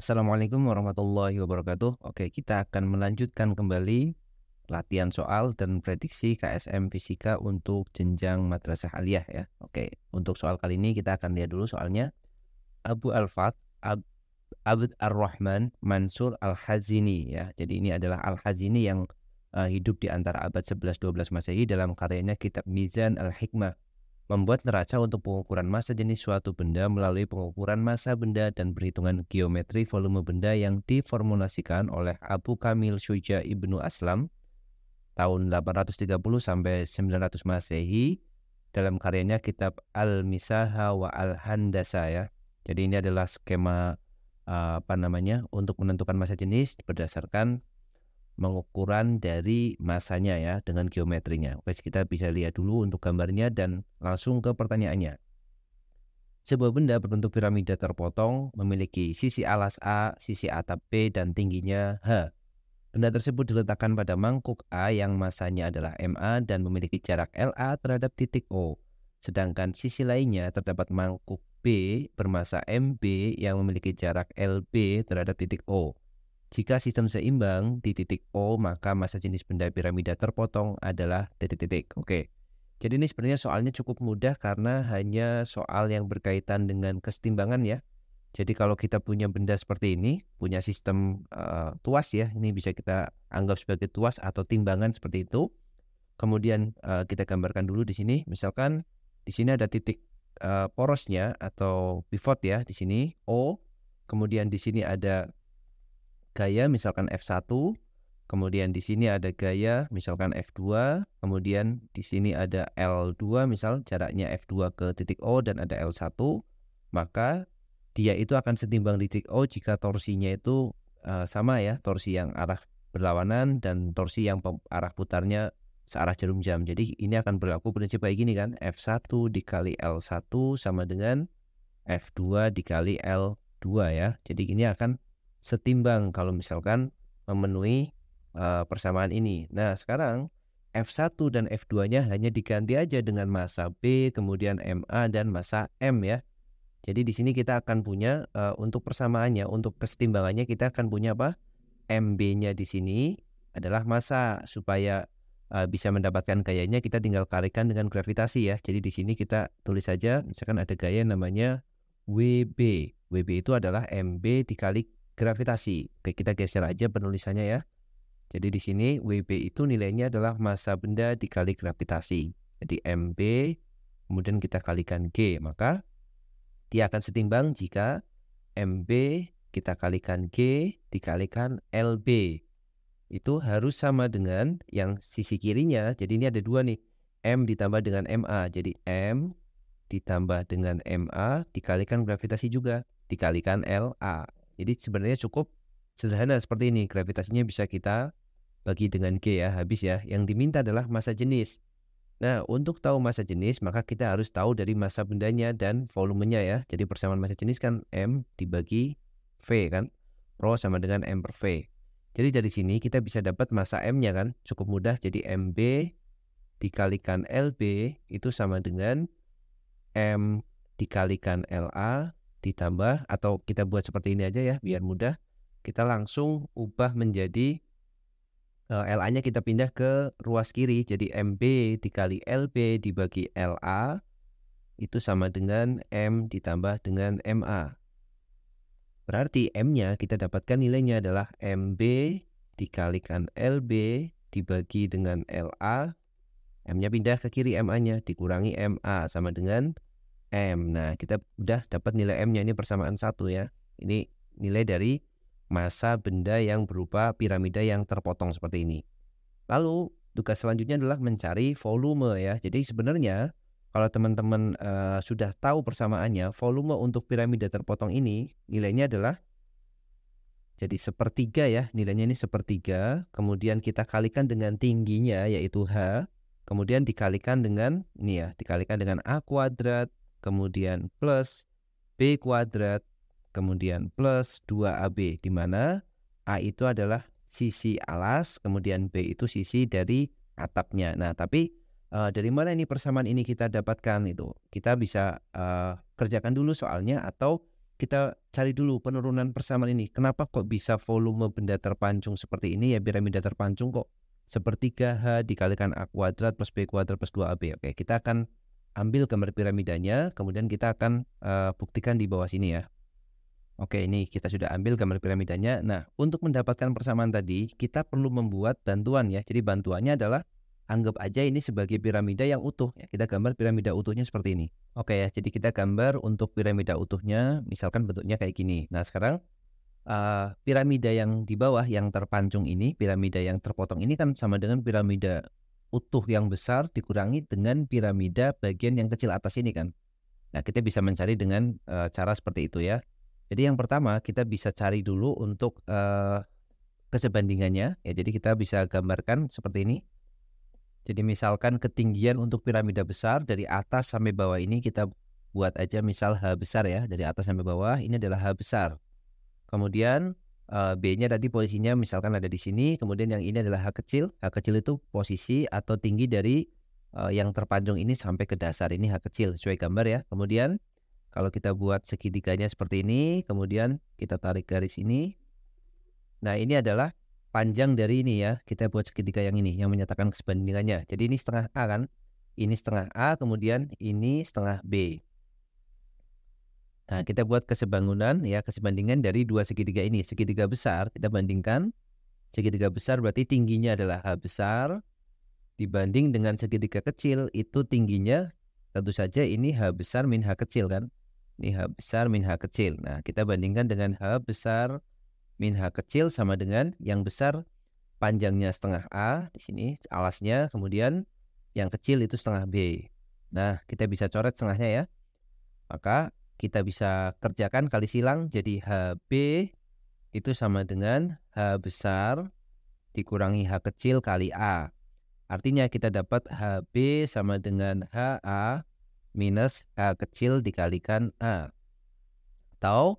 Assalamualaikum warahmatullahi wabarakatuh. Oke, kita akan melanjutkan kembali latihan soal dan prediksi KSM Fisika untuk jenjang madrasah aliyah ya. Oke, untuk soal kali ini kita akan lihat dulu soalnya. Abu Al-Fat, Ab Abd Ar-Rahman, Mansur Al-Hazini ya. Jadi ini adalah Al-Hazini yang uh, hidup di antara abad 11-12 Masehi dalam karyanya Kitab Mizan Al-Hikmah membuat neraca untuk pengukuran massa jenis suatu benda melalui pengukuran massa benda dan perhitungan geometri volume benda yang diformulasikan oleh Abu Kamil Suja Ibnu Aslam tahun 830 sampai 900 Masehi dalam karyanya kitab Al-Misaha wa Al-Handasa ya. Jadi ini adalah skema eh, apa namanya untuk menentukan massa jenis berdasarkan mengukuran dari masanya ya dengan geometrinya. Oke, kita bisa lihat dulu untuk gambarnya dan langsung ke pertanyaannya. Sebuah benda berbentuk piramida terpotong memiliki sisi alas A, sisi atap B, dan tingginya H. Benda tersebut diletakkan pada mangkuk A yang masanya adalah MA dan memiliki jarak LA terhadap titik O. Sedangkan sisi lainnya terdapat mangkuk B bermasa MB yang memiliki jarak LB terhadap titik O. Jika sistem seimbang di titik O, maka masa jenis benda piramida terpotong adalah titik-titik. Oke. Jadi ini sebenarnya soalnya cukup mudah karena hanya soal yang berkaitan dengan kesetimbangan ya. Jadi kalau kita punya benda seperti ini, punya sistem uh, tuas ya, ini bisa kita anggap sebagai tuas atau timbangan seperti itu. Kemudian uh, kita gambarkan dulu di sini, misalkan di sini ada titik uh, porosnya atau pivot ya di sini O, kemudian di sini ada gaya misalkan F1, kemudian di sini ada gaya misalkan F2, kemudian di sini ada L2 misal jaraknya F2 ke titik O dan ada L1, maka dia itu akan setimbang di titik O jika torsinya itu uh, sama ya, torsi yang arah berlawanan dan torsi yang arah putarnya searah jarum jam. Jadi ini akan berlaku prinsip kayak gini kan, F1 dikali L1 sama dengan F2 dikali L2 ya. Jadi ini akan setimbang kalau misalkan memenuhi uh, persamaan ini. Nah, sekarang F1 dan F2-nya hanya diganti aja dengan massa B, kemudian MA dan massa M ya. Jadi di sini kita akan punya uh, untuk persamaannya, untuk kesetimbangannya kita akan punya apa? MB-nya di sini adalah massa supaya uh, bisa mendapatkan gayanya kita tinggal kalikan dengan gravitasi ya. Jadi di sini kita tulis saja misalkan ada gaya namanya WB. WB itu adalah MB dikali gravitasi. Oke, kita geser aja penulisannya ya. Jadi di sini WB itu nilainya adalah massa benda dikali gravitasi. Jadi MB kemudian kita kalikan G, maka dia akan setimbang jika MB kita kalikan G dikalikan LB. Itu harus sama dengan yang sisi kirinya. Jadi ini ada dua nih. M ditambah dengan MA. Jadi M ditambah dengan MA dikalikan gravitasi juga dikalikan LA. Jadi sebenarnya cukup sederhana seperti ini. Gravitasinya bisa kita bagi dengan G ya, habis ya. Yang diminta adalah massa jenis. Nah, untuk tahu massa jenis, maka kita harus tahu dari massa bendanya dan volumenya ya. Jadi persamaan massa jenis kan M dibagi V kan. Rho sama dengan M per V. Jadi dari sini kita bisa dapat massa M-nya kan. Cukup mudah, jadi MB dikalikan LB itu sama dengan M dikalikan LA ditambah atau kita buat seperti ini aja ya biar mudah kita langsung ubah menjadi eh, LA-nya kita pindah ke ruas kiri jadi MB dikali LB dibagi LA itu sama dengan M ditambah dengan MA. Berarti M-nya kita dapatkan nilainya adalah MB dikalikan LB dibagi dengan LA. M-nya pindah ke kiri MA-nya dikurangi MA sama dengan M. Nah, kita udah dapat nilai M-nya ini persamaan satu ya. Ini nilai dari masa benda yang berupa piramida yang terpotong seperti ini. Lalu tugas selanjutnya adalah mencari volume ya. Jadi sebenarnya kalau teman-teman uh, sudah tahu persamaannya, volume untuk piramida terpotong ini nilainya adalah jadi sepertiga ya, nilainya ini sepertiga. Kemudian kita kalikan dengan tingginya yaitu H. Kemudian dikalikan dengan ini ya, dikalikan dengan A kuadrat kemudian plus B kuadrat, kemudian plus 2AB, di mana A itu adalah sisi alas, kemudian B itu sisi dari atapnya. Nah, tapi uh, dari mana ini persamaan ini kita dapatkan itu? Kita bisa uh, kerjakan dulu soalnya atau kita cari dulu penurunan persamaan ini. Kenapa kok bisa volume benda terpancung seperti ini ya piramida terpancung kok sepertiga H dikalikan A kuadrat plus B kuadrat plus 2AB. Oke, kita akan ambil gambar piramidanya, kemudian kita akan uh, buktikan di bawah sini ya. Oke, ini kita sudah ambil gambar piramidanya. Nah, untuk mendapatkan persamaan tadi, kita perlu membuat bantuan ya. Jadi bantuannya adalah anggap aja ini sebagai piramida yang utuh. Ya, kita gambar piramida utuhnya seperti ini. Oke ya, jadi kita gambar untuk piramida utuhnya, misalkan bentuknya kayak gini. Nah, sekarang uh, piramida yang di bawah yang terpancung ini, piramida yang terpotong ini kan sama dengan piramida utuh yang besar dikurangi dengan piramida bagian yang kecil atas ini kan. Nah, kita bisa mencari dengan uh, cara seperti itu ya. Jadi yang pertama kita bisa cari dulu untuk uh, kesebandingannya ya. Jadi kita bisa gambarkan seperti ini. Jadi misalkan ketinggian untuk piramida besar dari atas sampai bawah ini kita buat aja misal H besar ya, dari atas sampai bawah ini adalah H besar. Kemudian uh, B-nya tadi posisinya misalkan ada di sini, kemudian yang ini adalah H kecil. H kecil itu posisi atau tinggi dari uh, yang terpanjang ini sampai ke dasar. Ini H kecil sesuai gambar ya. Kemudian kalau kita buat segitiganya seperti ini, kemudian kita tarik garis ini. Nah, ini adalah panjang dari ini ya. Kita buat segitiga yang ini yang menyatakan kesebandingannya. Jadi ini setengah A kan? Ini setengah A, kemudian ini setengah B. Nah, kita buat kesebangunan ya, kesebandingan dari dua segitiga ini. Segitiga besar kita bandingkan. Segitiga besar berarti tingginya adalah H besar dibanding dengan segitiga kecil itu tingginya tentu saja ini H besar min H kecil kan. Ini H besar min H kecil. Nah, kita bandingkan dengan H besar min H kecil sama dengan yang besar panjangnya setengah A di sini alasnya kemudian yang kecil itu setengah B. Nah, kita bisa coret setengahnya ya. Maka kita bisa kerjakan kali silang jadi HB itu sama dengan H besar dikurangi H kecil kali A. Artinya kita dapat HB sama dengan HA minus H kecil dikalikan A. Atau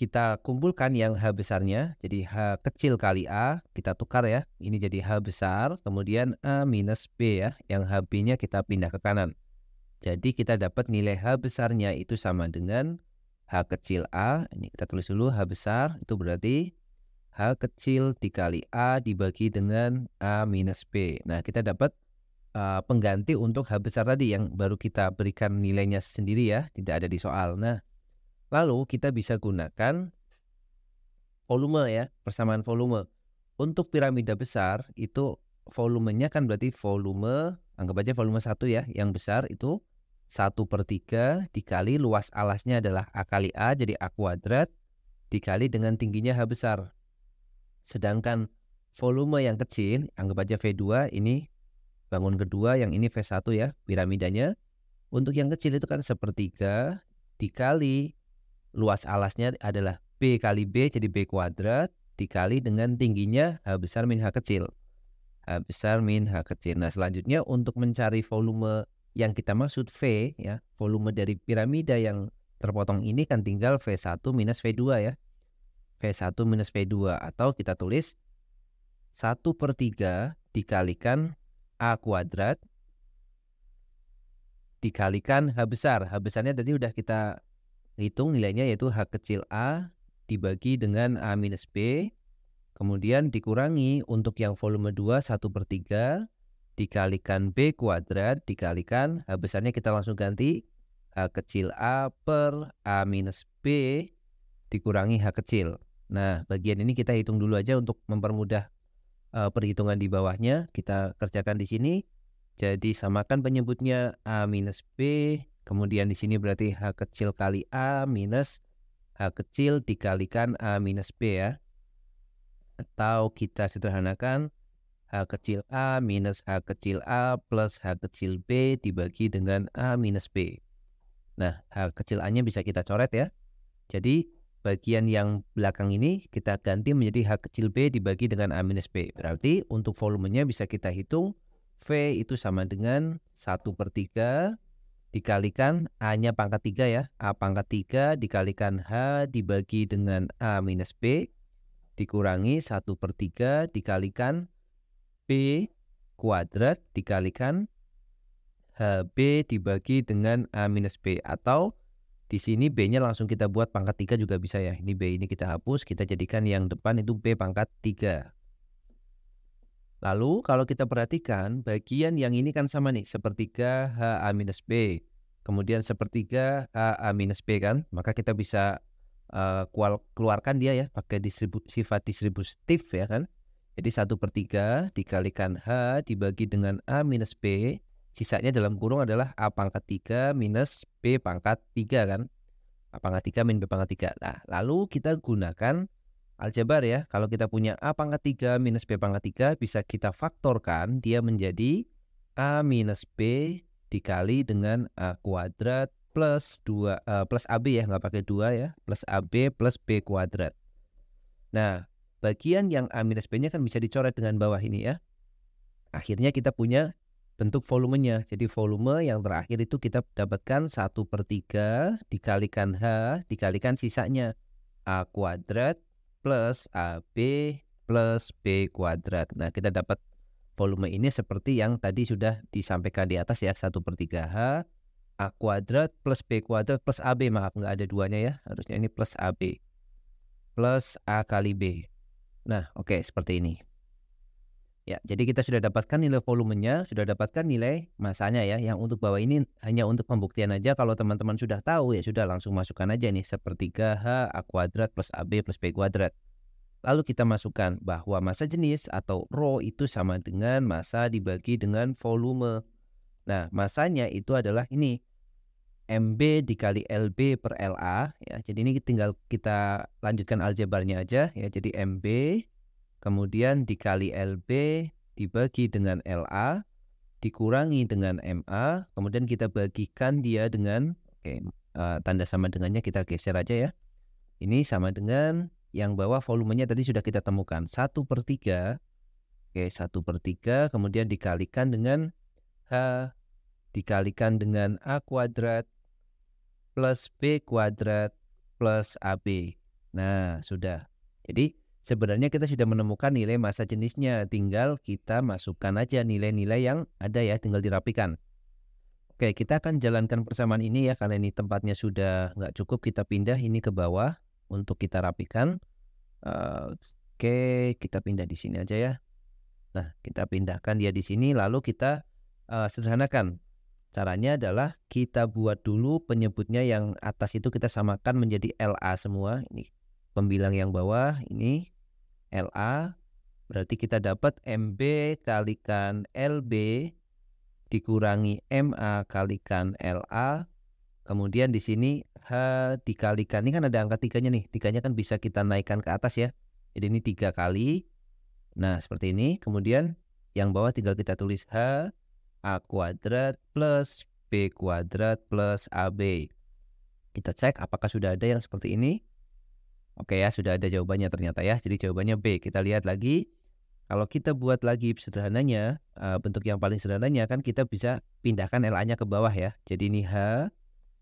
kita kumpulkan yang H besarnya, jadi H kecil kali A, kita tukar ya. Ini jadi H besar, kemudian A minus B ya, yang HB-nya kita pindah ke kanan. Jadi kita dapat nilai H besarnya itu sama dengan H kecil A. Ini kita tulis dulu H besar itu berarti H kecil dikali A dibagi dengan A minus B. Nah kita dapat uh, pengganti untuk H besar tadi yang baru kita berikan nilainya sendiri ya. Tidak ada di soal. Nah lalu kita bisa gunakan volume ya persamaan volume. Untuk piramida besar itu volumenya kan berarti volume anggap aja volume satu ya yang besar itu 1 per 3 dikali luas alasnya adalah A kali A jadi A kuadrat dikali dengan tingginya H besar. Sedangkan volume yang kecil, anggap aja V2 ini bangun kedua, yang ini V1 ya piramidanya. Untuk yang kecil itu kan sepertiga dikali luas alasnya adalah B kali B jadi B kuadrat dikali dengan tingginya H besar min H kecil. H besar min H kecil. Nah selanjutnya untuk mencari volume yang kita maksud V ya, volume dari piramida yang terpotong ini kan tinggal V1 minus V2 ya. V1 minus V2 atau kita tulis 1 per 3 dikalikan A kuadrat dikalikan H besar. H besarnya tadi udah kita hitung nilainya yaitu H kecil A dibagi dengan A minus B. Kemudian dikurangi untuk yang volume 2 1 per 3 dikalikan B kuadrat dikalikan H e, besarnya kita langsung ganti H e, kecil A per A minus B dikurangi H kecil. Nah, bagian ini kita hitung dulu aja untuk mempermudah uh, perhitungan di bawahnya. Kita kerjakan di sini. Jadi samakan penyebutnya A minus B. Kemudian di sini berarti H kecil kali A minus H kecil dikalikan A minus B ya. Atau kita sederhanakan H kecil A minus H kecil A plus H kecil B dibagi dengan A minus B. Nah, H kecil A-nya bisa kita coret ya. Jadi, bagian yang belakang ini kita ganti menjadi H kecil B dibagi dengan A minus B. Berarti untuk volumenya bisa kita hitung V itu sama dengan 1 per 3 dikalikan A-nya pangkat 3 ya. A pangkat 3 dikalikan H dibagi dengan A minus B dikurangi 1 per 3 dikalikan B kuadrat dikalikan eh, B dibagi dengan A minus B atau di sini B-nya langsung kita buat pangkat 3 juga bisa ya. Ini B ini kita hapus, kita jadikan yang depan itu B pangkat 3. Lalu kalau kita perhatikan bagian yang ini kan sama nih, sepertiga H A minus B. Kemudian sepertiga H A minus B kan, maka kita bisa uh, keluarkan dia ya pakai distribu sifat distributif ya kan. Jadi 1 per 3 dikalikan H dibagi dengan A minus B. Sisanya dalam kurung adalah A pangkat 3 minus B pangkat 3 kan. A pangkat 3 minus B pangkat 3. Nah lalu kita gunakan aljabar ya. Kalau kita punya A pangkat 3 minus B pangkat 3 bisa kita faktorkan dia menjadi A minus B dikali dengan A kuadrat plus 2 uh, eh, plus AB ya nggak pakai 2 ya plus AB plus B kuadrat. Nah bagian yang A-B-nya minus kan bisa dicoret dengan bawah ini ya. Akhirnya kita punya bentuk volumenya. Jadi volume yang terakhir itu kita dapatkan 1 per 3 dikalikan H dikalikan sisanya. A kuadrat plus AB plus B kuadrat. Nah kita dapat volume ini seperti yang tadi sudah disampaikan di atas ya 1 per 3H A kuadrat plus B kuadrat plus AB maaf nggak ada duanya ya harusnya ini plus AB plus A kali B Nah, oke okay, seperti ini. Ya, jadi kita sudah dapatkan nilai volumenya, sudah dapatkan nilai masanya ya. Yang untuk bawah ini hanya untuk pembuktian aja. Kalau teman-teman sudah tahu ya sudah langsung masukkan aja nih sepertiga H A kuadrat plus AB plus B kuadrat. Lalu kita masukkan bahwa masa jenis atau rho itu sama dengan masa dibagi dengan volume. Nah, masanya itu adalah ini MB dikali LB per LA ya. Jadi ini tinggal kita lanjutkan aljabarnya aja ya. Jadi MB kemudian dikali LB dibagi dengan LA dikurangi dengan MA kemudian kita bagikan dia dengan oke okay, uh, eh, tanda sama dengannya kita geser aja ya. Ini sama dengan yang bawah volumenya tadi sudah kita temukan 1 per 3 Oke, 1 per 3 kemudian dikalikan dengan H dikalikan dengan A kuadrat plus B kuadrat plus AB. Nah, sudah. Jadi sebenarnya kita sudah menemukan nilai masa jenisnya. Tinggal kita masukkan aja nilai-nilai yang ada ya, tinggal dirapikan. Oke, kita akan jalankan persamaan ini ya, karena ini tempatnya sudah nggak cukup. Kita pindah ini ke bawah untuk kita rapikan. oke, kita pindah di sini aja ya. Nah, kita pindahkan dia di sini, lalu kita uh, sederhanakan Caranya adalah kita buat dulu penyebutnya yang atas itu kita samakan menjadi LA semua. Ini pembilang yang bawah ini LA. Berarti kita dapat MB kalikan LB dikurangi MA kalikan LA. Kemudian di sini H dikalikan. Ini kan ada angka tiganya nih. Tiganya kan bisa kita naikkan ke atas ya. Jadi ini tiga kali. Nah seperti ini. Kemudian yang bawah tinggal kita tulis H A kuadrat plus B kuadrat plus AB. Kita cek apakah sudah ada yang seperti ini. Oke ya, sudah ada jawabannya ternyata ya. Jadi jawabannya B. Kita lihat lagi. Kalau kita buat lagi sederhananya, e, bentuk yang paling sederhananya kan kita bisa pindahkan LA-nya ke bawah ya. Jadi ini H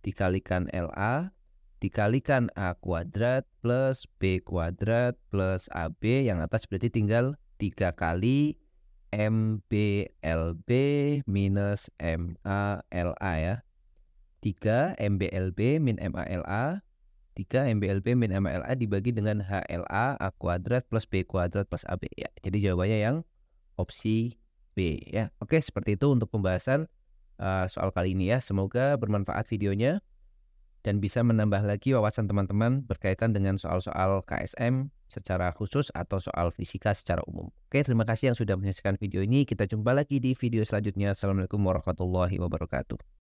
dikalikan LA dikalikan A kuadrat plus B kuadrat plus AB yang atas berarti tinggal tiga kali MBLB minus MALA ya. 3 MBLB min MALA 3 MBLB min MALA dibagi dengan HLA A kuadrat plus B kuadrat plus AB ya. Jadi jawabannya yang opsi B ya. Oke, seperti itu untuk pembahasan uh, soal kali ini ya. Semoga bermanfaat videonya dan bisa menambah lagi wawasan teman-teman berkaitan dengan soal-soal KSM secara khusus atau soal fisika secara umum. Oke, terima kasih yang sudah menyaksikan video ini. Kita jumpa lagi di video selanjutnya. Assalamualaikum warahmatullahi wabarakatuh.